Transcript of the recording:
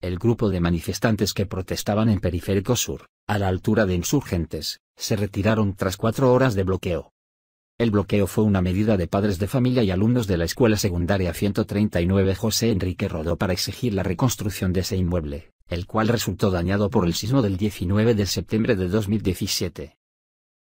El grupo de manifestantes que protestaban en Periférico Sur, a la altura de insurgentes, se retiraron tras cuatro horas de bloqueo. El bloqueo fue una medida de padres de familia y alumnos de la escuela secundaria 139 José Enrique Rodó para exigir la reconstrucción de ese inmueble, el cual resultó dañado por el sismo del 19 de septiembre de 2017.